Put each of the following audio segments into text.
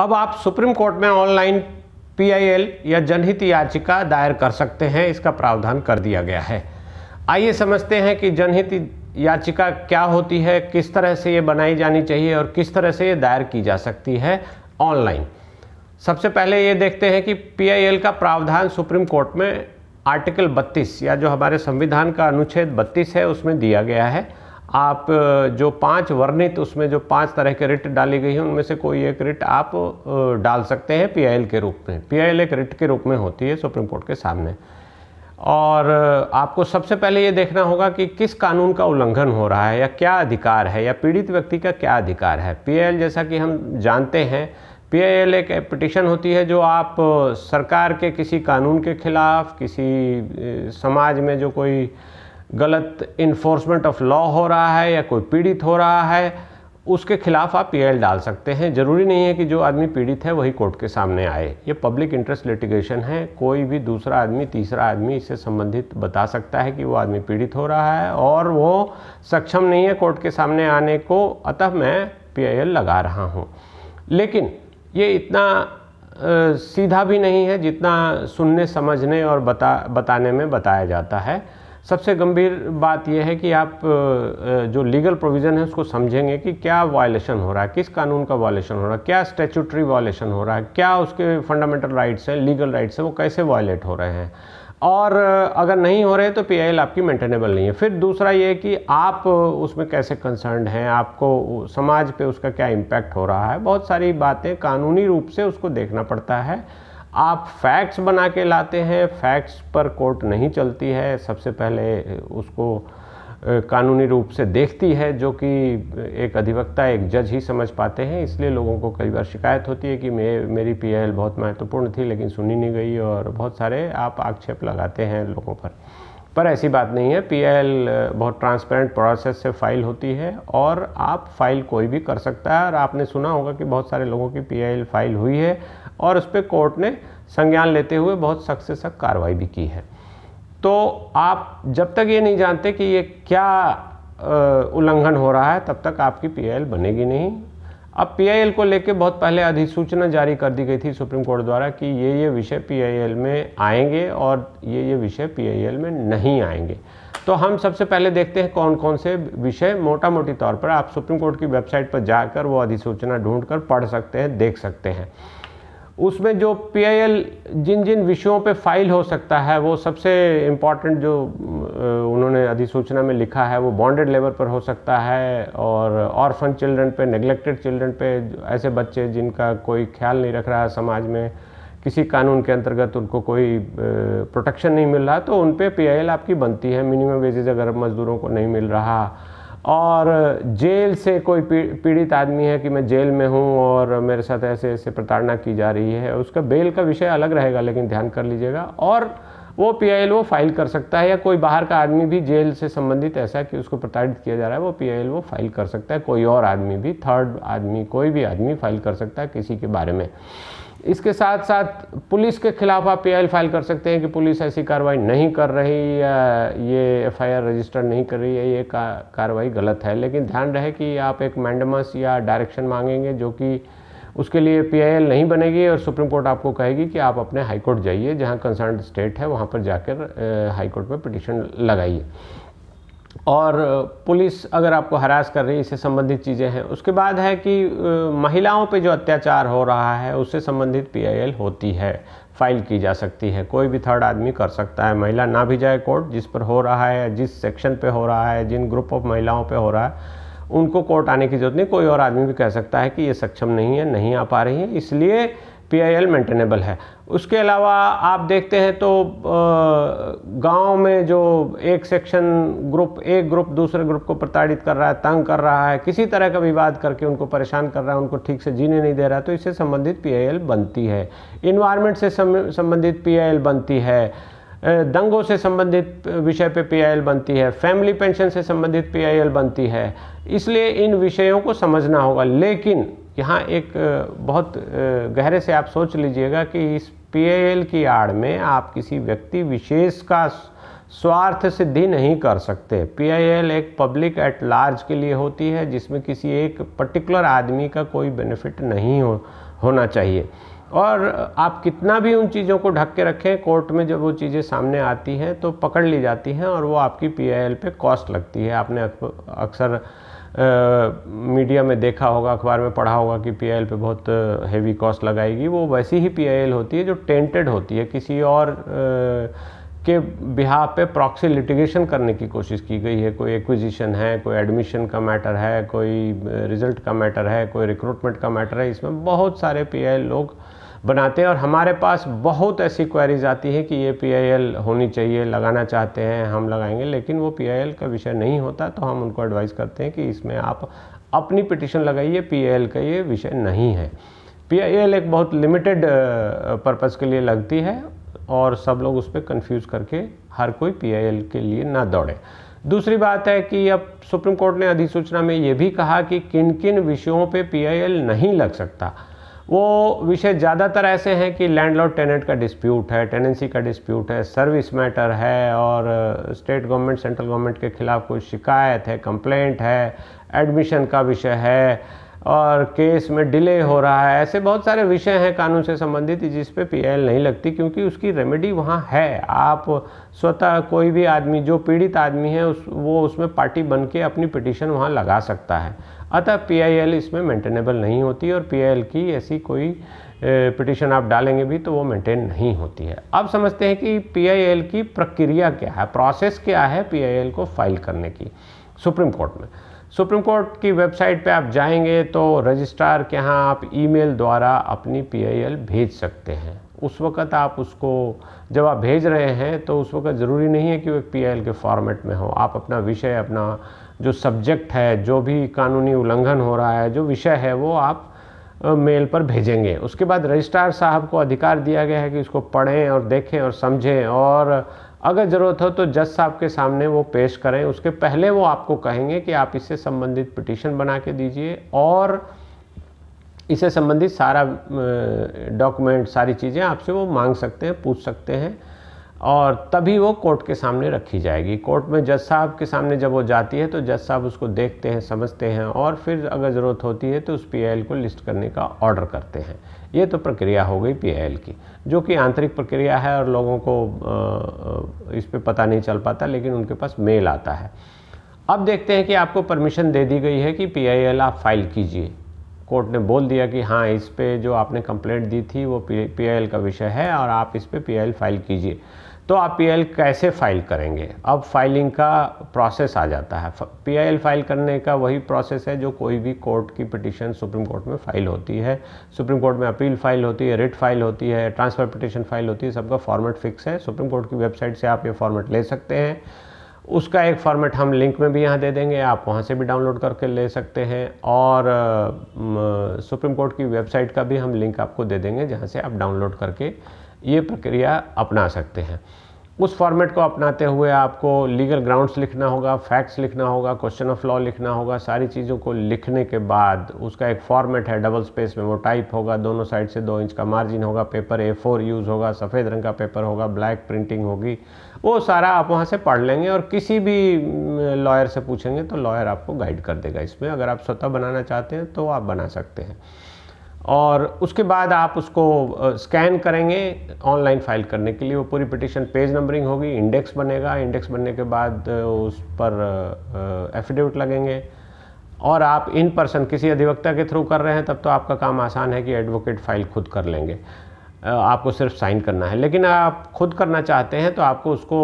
अब आप Supreme Court में ऑनलाइन पीआईएल या जनहित याचिका दायर कर सकते हैं इसका प्रावधान कर दिया गया है आइए समझते हैं कि जनहित याचिका क्या होती है किस तरह से ये बनाई जानी चाहिए और किस तरह से ये दायर की जा सकती है ऑनलाइन सबसे पहले ये देखते हैं कि पीआईएल का प्रावधान सुप्रीम कोर्ट में आर्टिकल 32 या जो हमारे संविधान का अनुच्छेद 32 है उसमें दिया गया है आप जो पांच वर्णित उसमें जो पांच तरह के रिट डाली गई हैं उनमें से कोई एक रिट आप डाल सकते हैं पीआईएल के रूप में पीआईएल एक रिट के रूप में होती है सुप्रीम कोर्ट के सामने और आपको सबसे पहले ये देखना होगा कि किस कानून का उल्लंघन हो रहा है या क्या अधिकार है या पीड़ित व्यक्ति का क्या अधिकार है पी जैसा कि हम जानते हैं पी एक पिटिशन होती है जो आप सरकार के किसी कानून के खिलाफ किसी समाज में जो कोई गलत इन्फोर्समेंट ऑफ लॉ हो रहा है या कोई पीड़ित हो रहा है उसके खिलाफ आप पीएल डाल सकते हैं ज़रूरी नहीं है कि जो आदमी पीड़ित है वही कोर्ट के सामने आए ये पब्लिक इंटरेस्ट लिटिगेशन है कोई भी दूसरा आदमी तीसरा आदमी इससे संबंधित बता सकता है कि वो आदमी पीड़ित हो रहा है और वो सक्षम नहीं है कोर्ट के सामने आने को अतः मैं पीएल लगा रहा हूँ लेकिन ये इतना आ, सीधा भी नहीं है जितना सुनने समझने और बता बताने में बताया जाता है सबसे गंभीर बात यह है कि आप जो लीगल प्रोविज़न है उसको समझेंगे कि क्या वायलेशन हो रहा है किस कानून का वायलेशन हो रहा है क्या स्टेचूटरी वायलेशन हो रहा है क्या उसके फंडामेंटल राइट्स हैं लीगल राइट्स हैं वो कैसे वायलेट हो रहे हैं और अगर नहीं हो रहे तो पी आपकी मेंटेनेबल नहीं है फिर दूसरा ये कि आप उसमें कैसे कंसर्न हैं आपको समाज पे उसका क्या इम्पैक्ट हो रहा है बहुत सारी बातें कानूनी रूप से उसको देखना पड़ता है आप फैक्ट्स बना के लाते हैं फैक्ट्स पर कोर्ट नहीं चलती है सबसे पहले उसको कानूनी रूप से देखती है जो कि एक अधिवक्ता एक जज ही समझ पाते हैं इसलिए लोगों को कई बार शिकायत होती है कि मे, मेरी पीएल बहुत महत्वपूर्ण थी लेकिन सुनी नहीं गई और बहुत सारे आप आक्षेप लगाते हैं लोगों पर पर ऐसी बात नहीं है पीएल बहुत ट्रांसपेरेंट प्रोसेस से फाइल होती है और आप फाइल कोई भी कर सकता है और आपने सुना होगा कि बहुत सारे लोगों की पीएल फाइल हुई है और उस पर कोर्ट ने संज्ञान लेते हुए बहुत सख्त से सख्त कार्रवाई भी की है तो आप जब तक ये नहीं जानते कि ये क्या उल्लंघन हो रहा है तब तक आपकी पीएल बनेगी नहीं अब पीआईएल को लेकर बहुत पहले अधिसूचना जारी कर दी गई थी सुप्रीम कोर्ट द्वारा कि ये ये विषय पीआईएल में आएंगे और ये ये विषय पीआईएल में नहीं आएंगे तो हम सबसे पहले देखते हैं कौन कौन से विषय मोटा मोटी तौर पर आप सुप्रीम कोर्ट की वेबसाइट पर जाकर वो अधिसूचना ढूंढ कर पढ़ सकते हैं देख सकते हैं उसमें जो पी जिन जिन विषयों पे फाइल हो सकता है वो सबसे इम्पॉर्टेंट जो उन्होंने अधिसूचना में लिखा है वो बॉन्डेड लेबर पर हो सकता है और ऑर्फन चिल्ड्रन पे नेग्लेक्टेड चिल्ड्रन पे ऐसे बच्चे जिनका कोई ख्याल नहीं रख रहा है समाज में किसी कानून के अंतर्गत उनको कोई प्रोटेक्शन नहीं मिल रहा तो उन पर पी आपकी बनती है मिनिमम वेजेज अगर मज़दूरों को नहीं मिल रहा और जेल से कोई पीड़ित आदमी है कि मैं जेल में हूँ और मेरे साथ ऐसे ऐसे प्रताड़ना की जा रही है उसका बेल का विषय अलग रहेगा लेकिन ध्यान कर लीजिएगा और वो पी वो फाइल कर सकता है या कोई बाहर का आदमी भी जेल से संबंधित ऐसा कि उसको प्रताड़ित किया जा रहा है वो पी वो फाइल कर सकता है कोई और आदमी भी थर्ड आदमी कोई भी आदमी फाइल कर सकता है किसी के बारे में इसके साथ साथ पुलिस के खिलाफ आप पी फाइल कर सकते हैं कि पुलिस ऐसी कार्रवाई नहीं कर रही या ये एफआईआर रजिस्टर नहीं कर रही है ये का, कार्रवाई गलत है लेकिन ध्यान रहे कि आप एक मैंडमस या डायरेक्शन मांगेंगे जो कि उसके लिए पी नहीं बनेगी और सुप्रीम कोर्ट आपको कहेगी कि आप अपने हाईकोर्ट जाइए जहाँ कंसर्न स्टेट है वहाँ पर जाकर हाईकोर्ट में पिटिशन लगाइए और पुलिस अगर आपको हरास कर रही है इससे संबंधित चीज़ें हैं उसके बाद है कि महिलाओं पे जो अत्याचार हो रहा है उससे संबंधित पीआईएल होती है फाइल की जा सकती है कोई भी थर्ड आदमी कर सकता है महिला ना भी जाए कोर्ट जिस पर हो रहा है जिस सेक्शन पे हो रहा है जिन ग्रुप ऑफ महिलाओं पर हो रहा है उनको कोर्ट आने की ज़रूरत नहीं कोई और आदमी भी कह सकता है कि ये सक्षम नहीं है नहीं आ पा रही है इसलिए पीआईएल मेंटेनेबल है उसके अलावा आप देखते हैं तो गांव में जो एक सेक्शन ग्रुप एक ग्रुप दूसरे ग्रुप को प्रताड़ित कर रहा है तंग कर रहा है किसी तरह का विवाद करके उनको परेशान कर रहा है उनको ठीक से जीने नहीं दे रहा है तो इससे संबंधित पीआईएल बनती है इन्वायरमेंट से संबंधित पीआईएल बनती है दंगों से संबंधित विषय पे पीआईएल बनती है फैमिली पेंशन से संबंधित पीआईएल बनती है इसलिए इन विषयों को समझना होगा लेकिन यहाँ एक बहुत गहरे से आप सोच लीजिएगा कि इस पीएएल की आड़ में आप किसी व्यक्ति विशेष का स्वार्थ सिद्धि नहीं कर सकते एल एक पब्लिक एट लार्ज के लिए होती है जिसमें किसी एक पर्टिकुलर आदमी का कोई बेनिफिट नहीं हो होना चाहिए और आप कितना भी उन चीज़ों को ढक के रखें कोर्ट में जब वो चीज़ें सामने आती हैं तो पकड़ ली जाती हैं और वो आपकी एल पे कॉस्ट लगती है आपने अक्सर मीडिया में देखा होगा अखबार में पढ़ा होगा कि पीआईएल पे बहुत हेवी कॉस्ट लगाएगी वो वैसी ही पीआईएल होती है जो टेंटेड होती है किसी और आ, के बिहा पे प्रॉक्सी लिटिगेशन करने की कोशिश की गई है कोई एक्विजिशन है कोई एडमिशन का मैटर है कोई रिजल्ट का मैटर है कोई रिक्रूटमेंट का मैटर है इसमें बहुत सारे पी लोग बनाते हैं और हमारे पास बहुत ऐसी क्वेरीज आती है कि ये पीआईएल होनी चाहिए लगाना चाहते हैं हम लगाएंगे लेकिन वो पीआईएल का विषय नहीं होता तो हम उनको एडवाइस करते हैं कि इसमें आप अपनी पिटिशन लगाइए पीआईएल का ये विषय नहीं है पीआईएल एक बहुत लिमिटेड पर्पज़ के लिए लगती है और सब लोग उस पर कन्फ्यूज़ करके हर कोई एल के लिए ना दौड़े दूसरी बात है कि अब सुप्रीम कोर्ट ने अधिसूचना में ये भी कहा कि किन किन विषयों आई एल नहीं लग सकता वो विषय ज़्यादातर ऐसे हैं कि लैंडलॉर्ड टेनेंट का डिस्प्यूट है टेनेंसी का डिस्प्यूट है सर्विस मैटर है और स्टेट गवर्नमेंट सेंट्रल गवर्नमेंट के ख़िलाफ़ कोई शिकायत है कंप्लेंट है एडमिशन का विषय है और केस में डिले हो रहा है ऐसे बहुत सारे विषय हैं कानून से संबंधित जिस पे पीएल नहीं लगती क्योंकि उसकी रेमेडी वहाँ है आप स्वतः कोई भी आदमी जो पीड़ित आदमी है उस वो उसमें पार्टी बन के अपनी पिटिशन वहाँ लगा सकता है अतः पीआईएल इसमें मेंटेनेबल नहीं होती और पीआईएल की ऐसी कोई पिटिशन आप डालेंगे भी तो वो मेंटेन नहीं होती है अब समझते हैं कि पीआईएल की प्रक्रिया क्या है प्रोसेस क्या है पीआईएल को फाइल करने की सुप्रीम कोर्ट में सुप्रीम कोर्ट की वेबसाइट पे आप जाएंगे तो रजिस्ट्रार के यहाँ आप ईमेल द्वारा अपनी पीआईएल भेज सकते हैं उस वक़्त आप उसको जब आप भेज रहे हैं तो उस वक़्त ज़रूरी नहीं है कि वो पीआईएल के फॉर्मेट में हो आप अपना विषय अपना जो सब्जेक्ट है जो भी कानूनी उल्लंघन हो रहा है जो विषय है वो आप मेल पर भेजेंगे उसके बाद रजिस्ट्रार साहब को अधिकार दिया गया है कि उसको पढ़ें और देखें और समझें और अगर ज़रूरत हो तो जज साहब के सामने वो पेश करें उसके पहले वो आपको कहेंगे कि आप इससे संबंधित पिटिशन बना के दीजिए और इससे संबंधित सारा डॉक्यूमेंट सारी चीज़ें आपसे वो मांग सकते हैं पूछ सकते हैं और तभी वो कोर्ट के सामने रखी जाएगी कोर्ट में जज साहब के सामने जब वो जाती है तो जज साहब उसको देखते हैं समझते हैं और फिर अगर ज़रूरत होती है तो उस पी को लिस्ट करने का ऑर्डर करते हैं ये तो प्रक्रिया हो गई पी की जो कि आंतरिक प्रक्रिया है और लोगों को इस पर पता नहीं चल पाता लेकिन उनके पास मेल आता है अब देखते हैं कि आपको परमिशन दे दी गई है कि पी आप फाइल कीजिए कोर्ट ने बोल दिया कि हाँ इस पर जो आपने कंप्लेंट दी थी वो पी का विषय है और आप इस पर पी फाइल कीजिए तो आप पी कैसे फाइल करेंगे अब फाइलिंग का प्रोसेस आ जाता है पी फाइल करने का वही प्रोसेस है जो कोई भी कोर्ट की पिटीशन सुप्रीम कोर्ट में फाइल होती है सुप्रीम कोर्ट में अपील फाइल होती है रिट फाइल होती है ट्रांसफ़र पिटीशन फाइल होती है सबका फॉर्मेट फिक्स है सुप्रीम कोर्ट की वेबसाइट से आप ये फॉर्मेट ले सकते हैं उसका एक फॉर्मेट हम लिंक में भी यहाँ दे देंगे आप वहाँ से भी डाउनलोड करके ले सकते हैं और सुप्रीम कोर्ट की वेबसाइट का भी हम लिंक आपको दे देंगे जहाँ से आप डाउनलोड करके ये प्रक्रिया अपना सकते हैं उस फॉर्मेट को अपनाते हुए आपको लीगल ग्राउंड्स लिखना होगा फैक्ट्स लिखना होगा क्वेश्चन ऑफ लॉ लिखना होगा सारी चीज़ों को लिखने के बाद उसका एक फॉर्मेट है डबल स्पेस में वो टाइप होगा दोनों साइड से दो इंच का मार्जिन होगा पेपर ए फोर यूज़ होगा सफ़ेद रंग का पेपर होगा ब्लैक प्रिंटिंग होगी वो सारा आप वहाँ से पढ़ लेंगे और किसी भी लॉयर से पूछेंगे तो लॉयर आपको गाइड कर देगा इसमें अगर आप स्वतः बनाना चाहते हैं तो आप बना सकते हैं और उसके बाद आप उसको स्कैन करेंगे ऑनलाइन फाइल करने के लिए वो पूरी पिटिशन पेज नंबरिंग होगी इंडेक्स बनेगा इंडेक्स बनने के बाद उस पर एफिडेविट लगेंगे और आप इन पर्सन किसी अधिवक्ता के थ्रू कर रहे हैं तब तो आपका काम आसान है कि एडवोकेट फाइल खुद कर लेंगे आपको सिर्फ साइन करना है लेकिन आप खुद करना चाहते हैं तो आपको उसको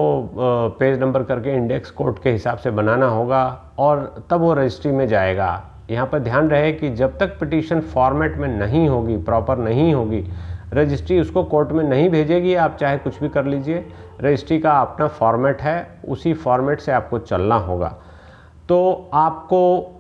पेज नंबर करके इंडेक्स कोर्ट के हिसाब से बनाना होगा और तब वो रजिस्ट्री में जाएगा यहाँ पर ध्यान रहे कि जब तक पिटीशन फॉर्मेट में नहीं होगी प्रॉपर नहीं होगी रजिस्ट्री उसको कोर्ट में नहीं भेजेगी आप चाहे कुछ भी कर लीजिए रजिस्ट्री का अपना फॉर्मेट है उसी फॉर्मेट से आपको चलना होगा तो आपको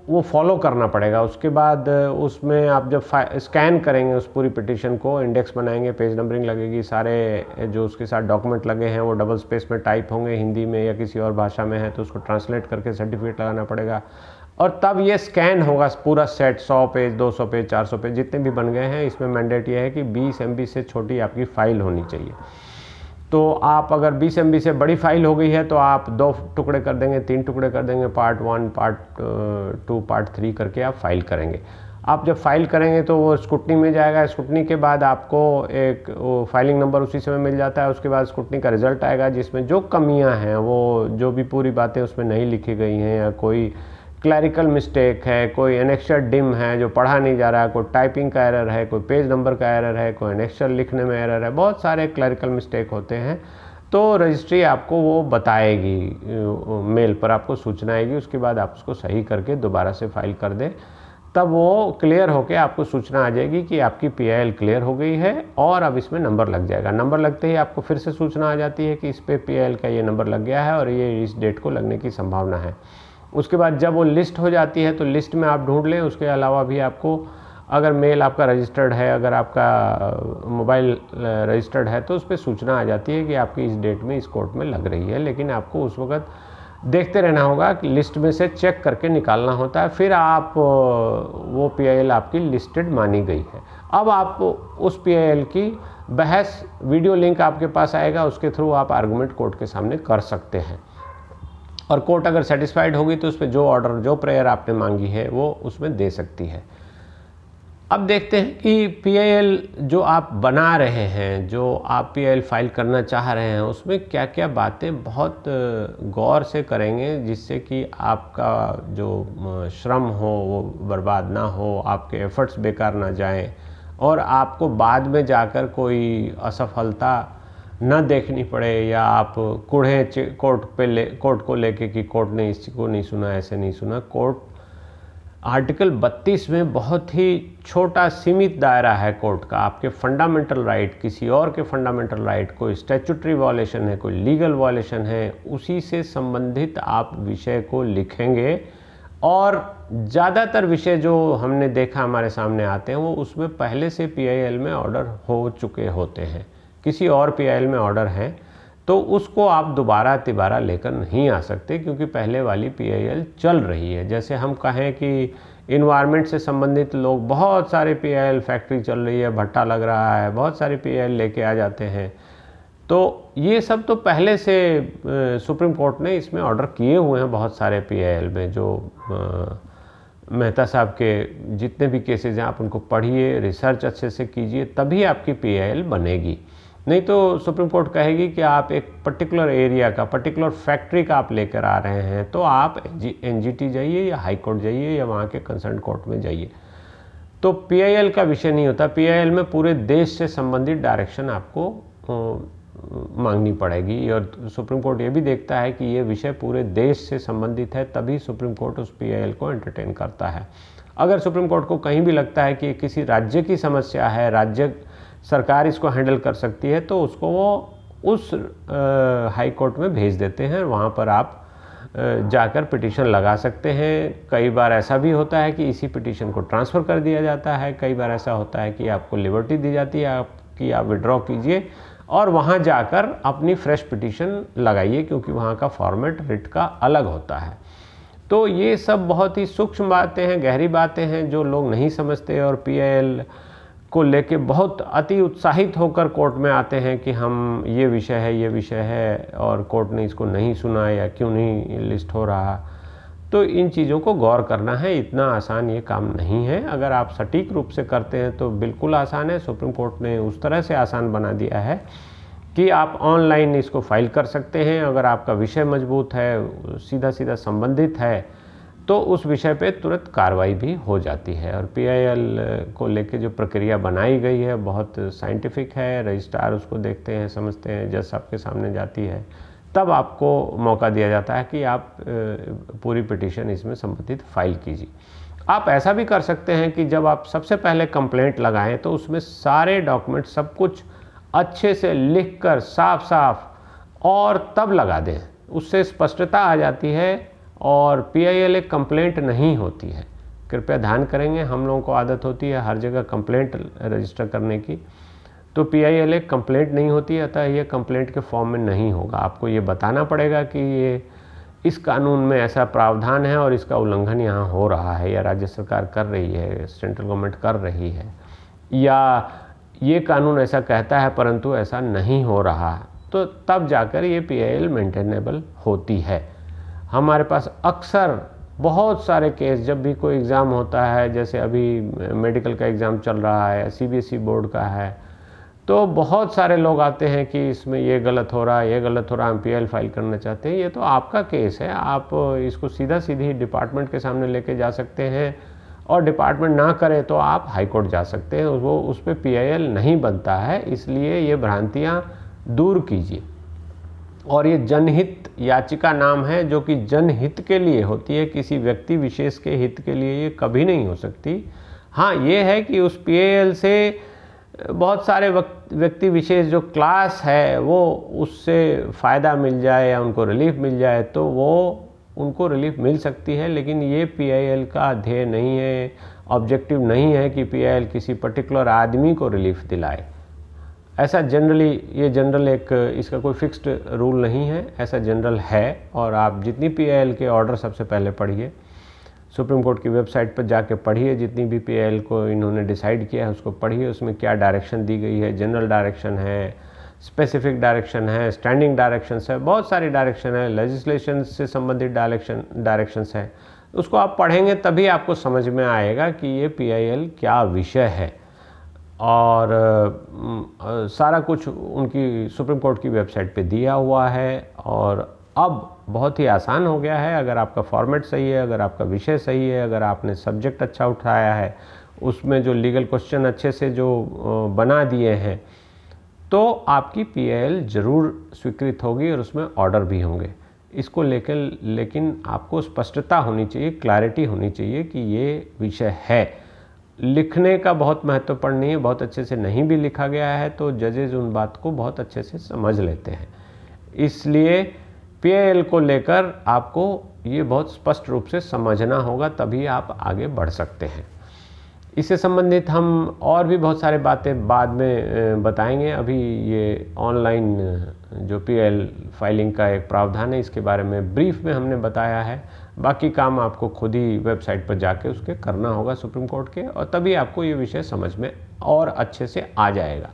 वो फॉलो करना पड़ेगा उसके बाद उसमें आप जब स्कैन करेंगे उस पूरी पिटिशन को इंडेक्स बनाएंगे पेज नंबरिंग लगेगी सारे जो उसके साथ डॉक्यूमेंट लगे हैं वो डबल स्पेस में टाइप होंगे हिंदी में या किसी और भाषा में है तो उसको ट्रांसलेट करके सर्टिफिकेट लगाना पड़ेगा और तब ये स्कैन होगा पूरा सेट 100 पेज 200 पेज 400 पेज जितने भी बन गए हैं इसमें मैंडेट ये है कि 20 एम से छोटी आपकी फ़ाइल होनी चाहिए तो आप अगर 20 एम से बड़ी फ़ाइल हो गई है तो आप दो टुकड़े कर देंगे तीन टुकड़े कर देंगे part one part two part three करके आप फाइल करेंगे आप जब फाइल करेंगे तो वो स्कूटनी में जाएगा स्कूटनी के बाद आपको एक फाइलिंग नंबर उसी समय मिल जाता है उसके बाद स्कूटनी का रिज़ल्ट आएगा जिसमें जो कमियां हैं वो जो भी पूरी बातें उसमें नहीं लिखी गई हैं या कोई क्लैरिकल मिस्टेक है कोई एनेक्शर डिम है जो पढ़ा नहीं जा रहा है कोई टाइपिंग का एरर है कोई पेज नंबर का एरर है कोई एनेक्शर लिखने में एरर है बहुत सारे क्लैरिकल मिस्टेक होते हैं तो रजिस्ट्री आपको वो बताएगी मेल पर आपको सूचना आएगी उसके बाद आप उसको सही करके दोबारा से फाइल कर दें तब वो क्लियर होकर आपको सूचना आ जाएगी कि आपकी पी क्लियर हो गई है और अब इसमें नंबर लग जाएगा नंबर लगते ही आपको फिर से सूचना आ जाती है कि इस पर पी का ये नंबर लग गया है और ये इस डेट को लगने की संभावना है उसके बाद जब वो लिस्ट हो जाती है तो लिस्ट में आप ढूंढ लें उसके अलावा भी आपको अगर मेल आपका रजिस्टर्ड है अगर आपका मोबाइल रजिस्टर्ड है तो उस पर सूचना आ जाती है कि आपकी इस डेट में इस कोर्ट में लग रही है लेकिन आपको उस वक्त देखते रहना होगा कि लिस्ट में से चेक करके निकालना होता है फिर आप वो पी आपकी लिस्टेड मानी गई है अब आप उस पी की बहस वीडियो लिंक आपके पास आएगा उसके थ्रू आप आर्गूमेंट कोर्ट के सामने कर सकते हैं और कोर्ट अगर सेटिस्फाइड होगी तो उस पर जो ऑर्डर जो प्रेयर आपने मांगी है वो उसमें दे सकती है अब देखते हैं कि पीआईएल जो आप बना रहे हैं जो आप पीआईएल फाइल करना चाह रहे हैं उसमें क्या क्या बातें बहुत गौर से करेंगे जिससे कि आपका जो श्रम हो वो बर्बाद ना हो आपके एफ़र्ट्स बेकार ना जाएं और आपको बाद में जाकर कोई असफलता न देखनी पड़े या आप कूढ़े कोर्ट पे ले कोर्ट को लेके कि कोर्ट ने इसको नहीं सुना ऐसे नहीं सुना कोर्ट आर्टिकल 32 में बहुत ही छोटा सीमित दायरा है कोर्ट का आपके फंडामेंटल राइट किसी और के फंडामेंटल राइट कोई स्टैचूटरी वॉलेशन है कोई लीगल वॉलेशन है उसी से संबंधित आप विषय को लिखेंगे और ज़्यादातर विषय जो हमने देखा हमारे सामने आते हैं वो उसमें पहले से पीआईएल में ऑर्डर हो चुके होते हैं किसी और पी में ऑर्डर हैं तो उसको आप दोबारा तिबारा लेकर नहीं आ सकते क्योंकि पहले वाली पी चल रही है जैसे हम कहें कि इन्वायरमेंट से संबंधित लोग बहुत सारे पी फैक्ट्री चल रही है भट्टा लग रहा है बहुत सारे पीआईएल लेके आ जाते हैं तो ये सब तो पहले से सुप्रीम कोर्ट ने इसमें ऑर्डर किए हुए हैं बहुत सारे पी में जो मेहता साहब के जितने भी केसेज़ हैं आप उनको पढ़िए रिसर्च अच्छे से कीजिए तभी आपकी पी बनेगी नहीं तो सुप्रीम कोर्ट कहेगी कि आप एक पर्टिकुलर एरिया का पर्टिकुलर फैक्ट्री का आप लेकर आ रहे हैं तो आप एन जी जाइए या हाई कोर्ट जाइए या वहाँ के कंसर्न कोर्ट में जाइए तो पी का विषय नहीं होता पी में पूरे देश से संबंधित डायरेक्शन आपको मांगनी पड़ेगी और सुप्रीम कोर्ट ये भी देखता है कि ये विषय पूरे देश से संबंधित है तभी सुप्रीम कोर्ट उस पी को एंटरटेन करता है अगर सुप्रीम कोर्ट को कहीं भी लगता है कि किसी राज्य की समस्या है राज्य सरकार इसको हैंडल कर सकती है तो उसको वो उस हाई कोर्ट में भेज देते हैं वहाँ पर आप जाकर पिटिशन लगा सकते हैं कई बार ऐसा भी होता है कि इसी पिटीशन को ट्रांसफ़र कर दिया जाता है कई बार ऐसा होता है कि आपको लिबर्टी दी जाती है आप कि आप विड्रॉ कीजिए और वहाँ जाकर अपनी फ्रेश पिटिशन लगाइए क्योंकि वहाँ का फॉर्मेट रिट का अलग होता है तो ये सब बहुत ही सूक्ष्म बातें हैं गहरी बातें हैं जो लोग नहीं समझते और पी को लेके बहुत अति उत्साहित होकर कोर्ट में आते हैं कि हम ये विषय है ये विषय है और कोर्ट ने इसको नहीं सुना या क्यों नहीं लिस्ट हो रहा तो इन चीज़ों को गौर करना है इतना आसान ये काम नहीं है अगर आप सटीक रूप से करते हैं तो बिल्कुल आसान है सुप्रीम कोर्ट ने उस तरह से आसान बना दिया है कि आप ऑनलाइन इसको फाइल कर सकते हैं अगर आपका विषय मजबूत है सीधा सीधा संबंधित है तो उस विषय पे तुरंत कार्रवाई भी हो जाती है और पीआईएल को लेके जो प्रक्रिया बनाई गई है बहुत साइंटिफिक है रजिस्ट्रार उसको देखते हैं समझते हैं जज साहब के सामने जाती है तब आपको मौका दिया जाता है कि आप पूरी पिटिशन इसमें संबंधित फाइल कीजिए आप ऐसा भी कर सकते हैं कि जब आप सबसे पहले कंप्लेंट लगाएं तो उसमें सारे डॉक्यूमेंट सब कुछ अच्छे से लिख कर साफ साफ और तब लगा दें उससे स्पष्टता आ जाती है और पी आई एल एक कंप्लेंट नहीं होती है कृपया ध्यान करेंगे हम लोगों को आदत होती है हर जगह कंप्लेंट रजिस्टर करने की तो पी आई एल एक कंप्लेंट नहीं होती अतः ये कंप्लेंट के फॉर्म में नहीं होगा आपको ये बताना पड़ेगा कि ये इस कानून में ऐसा प्रावधान है और इसका उल्लंघन यहाँ हो रहा है या राज्य सरकार कर रही है सेंट्रल गवर्नमेंट कर रही है या ये कानून ऐसा कहता है परंतु ऐसा नहीं हो रहा तो तब जाकर ये पी आई एल मेंटेनेबल होती है हमारे पास अक्सर बहुत सारे केस जब भी कोई एग्ज़ाम होता है जैसे अभी मेडिकल का एग्ज़ाम चल रहा है सीबीएसई e बोर्ड का है तो बहुत सारे लोग आते हैं कि इसमें ये गलत हो रहा है ये गलत हो रहा है हम पी फाइल करना चाहते हैं ये तो आपका केस है आप इसको सीधा सीधी डिपार्टमेंट के सामने लेके जा सकते हैं और डिपार्टमेंट ना करे तो आप हाईकोर्ट जा सकते हैं वो उस पर पी नहीं बनता है इसलिए ये भ्रांतियाँ दूर कीजिए और ये जनहित याचिका नाम है जो कि जनहित के लिए होती है किसी व्यक्ति विशेष के हित के लिए ये कभी नहीं हो सकती हाँ ये है कि उस पी से बहुत सारे व्यक्ति विशेष जो क्लास है वो उससे फ़ायदा मिल जाए या उनको रिलीफ मिल जाए तो वो उनको रिलीफ मिल सकती है लेकिन ये पीआईएल का ध्येय नहीं है ऑब्जेक्टिव नहीं है कि पीआईएल किसी पर्टिकुलर आदमी को रिलीफ दिलाए ऐसा जनरली ये जनरल एक इसका कोई फिक्स्ड रूल नहीं है ऐसा जनरल है और आप जितनी पी के ऑर्डर सबसे पहले पढ़िए सुप्रीम कोर्ट की वेबसाइट पर जाके पढ़िए जितनी भी पी को इन्होंने डिसाइड किया है उसको पढ़िए उसमें क्या डायरेक्शन दी गई है जनरल डायरेक्शन है स्पेसिफिक डायरेक्शन है स्टैंडिंग डायरेक्शन है बहुत सारी डायरेक्शन है लेजिस्लेशन से संबंधित डायरेक्शन डायरेक्शन है उसको आप पढ़ेंगे तभी आपको समझ में आएगा कि ये पी क्या विषय है और सारा कुछ उनकी सुप्रीम कोर्ट की वेबसाइट पे दिया हुआ है और अब बहुत ही आसान हो गया है अगर आपका फॉर्मेट सही है अगर आपका विषय सही है अगर आपने सब्जेक्ट अच्छा उठाया है उसमें जो लीगल क्वेश्चन अच्छे से जो बना दिए हैं तो आपकी पीएल ज़रूर स्वीकृत होगी और उसमें ऑर्डर भी होंगे इसको लेकर लेकिन आपको स्पष्टता होनी चाहिए क्लैरिटी होनी चाहिए कि ये विषय है लिखने का बहुत महत्वपूर्ण नहीं है बहुत अच्छे से नहीं भी लिखा गया है तो जजेज उन बात को बहुत अच्छे से समझ लेते हैं इसलिए पी को लेकर आपको ये बहुत स्पष्ट रूप से समझना होगा तभी आप आगे बढ़ सकते हैं इससे संबंधित हम और भी बहुत सारे बातें बाद में बताएंगे अभी ये ऑनलाइन जो पीएल फाइलिंग का एक प्रावधान है इसके बारे में ब्रीफ में हमने बताया है बाकी काम आपको खुद ही वेबसाइट पर जाके उसके करना होगा सुप्रीम कोर्ट के और तभी आपको ये विषय समझ में और अच्छे से आ जाएगा